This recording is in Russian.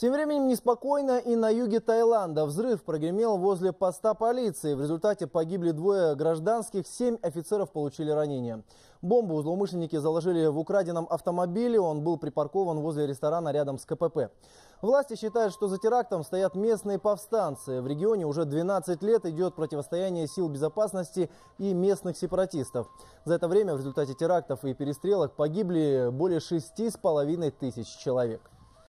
Тем временем неспокойно и на юге Таиланда. Взрыв прогремел возле поста полиции. В результате погибли двое гражданских, семь офицеров получили ранения. Бомбу злоумышленники заложили в украденном автомобиле. Он был припаркован возле ресторана рядом с КПП. Власти считают, что за терактом стоят местные повстанцы. В регионе уже 12 лет идет противостояние сил безопасности и местных сепаратистов. За это время в результате терактов и перестрелок погибли более половиной тысяч человек.